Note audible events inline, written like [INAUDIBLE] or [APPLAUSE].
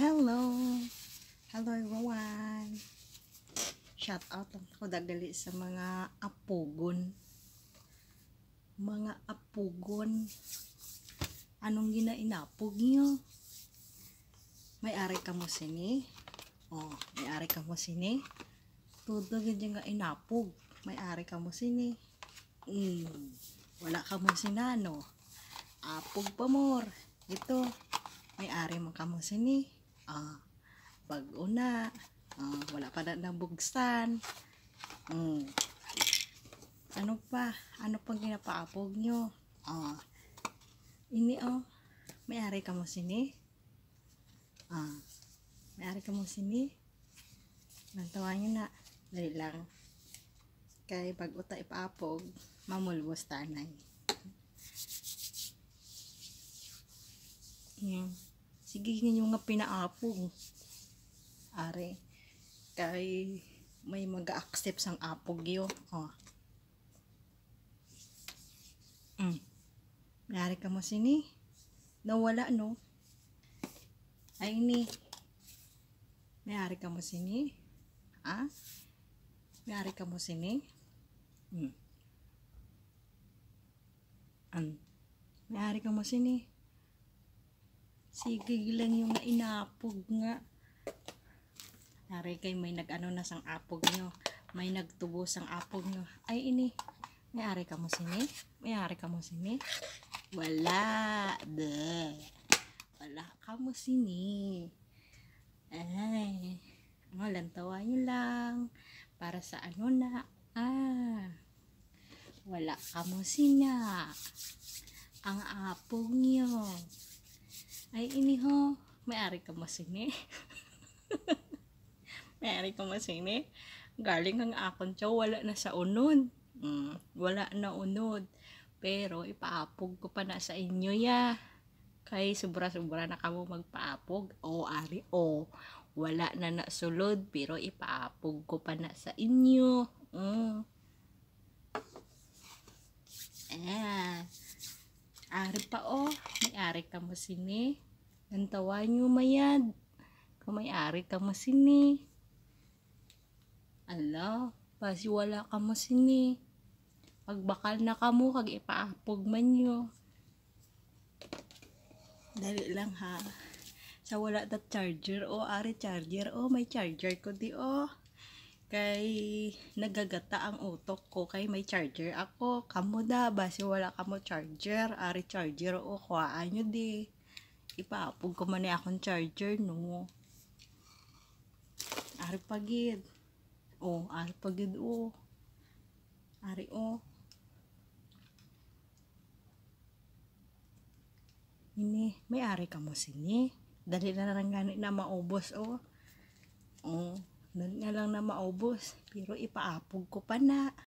Hello! Hello everyone! Shout out lang ako dagali sa mga apugon. Mga apugon. Anong ginainapog niyo? May ari ka mo sini? Oh, may ari ka mo sini? Todo ganyan nga inapog. May ari ka mo sini? Mm, wala ka mo sinano. Apog pa more. Ito, may ari mo ka mo sini? Uh, ah, pag una, uh, ah, wala pa na nabugsan. Mm. Ano pa? Ano pang ginapaapog nyo? Uh, ini oh, may ari ka mo sini. Ah, may ari ka mo sini. Nantawa nyo na. Dali lang. Kay pag uta ipaapog, mamulbos tanay. Hmm. Yeah sige ninyo nga pinaapog are kay may mag-accept sang apog yo oh mm. nari ka mo sini nawala no ay ni mayari ka mo sini ah mayari ka mo sini mm. an mayari ka mo sini Sigig lang yung inapog nga. Nari kay may nagano na sang apog nyo. May nagtubo sang apog nyo. Ay ini. May ari ka mo sini? May ari ka mo sini? Wala. De. Wala ka mo sini. Ay. Walang tawa nyo lang. Para sa ano na. Ah. Wala ka mo sina. Ang apog nyo. Ay, iniho, may-ari ka masini. [LAUGHS] may-ari ka masini. Galing ang akon siya, wala na sa unod. Mm, wala na unod. Pero, ipaapog ko pa na sa inyo, ya. Kay sobra-sobra na kamo magpaapog. O, ari, o. Wala na na sulod, pero ipaapog ko pa na sa inyo. Mm. Ah. Ari pa o. Oh. May ari ka mo sini. Nantawa nyo mayad. Kung may ari ka mo sini. Ala, basi wala ka mo sini. Pagbakal na ka mo, kag ipaapog man nyo. Dali lang ha. Sa wala ta charger o oh, ari charger o oh, may charger ko di o. Oh kay nagagata ang utok ko kay may charger ako kamo da basi wala kamo charger ari charger o kuhaan nyo di ipapog ko man akong charger no ari pagid o ari pagid o ari o ini may ari kamo sini dali na lang ganit na maubos o o doon nga lang na maubos, pero ipaapog ko pa na.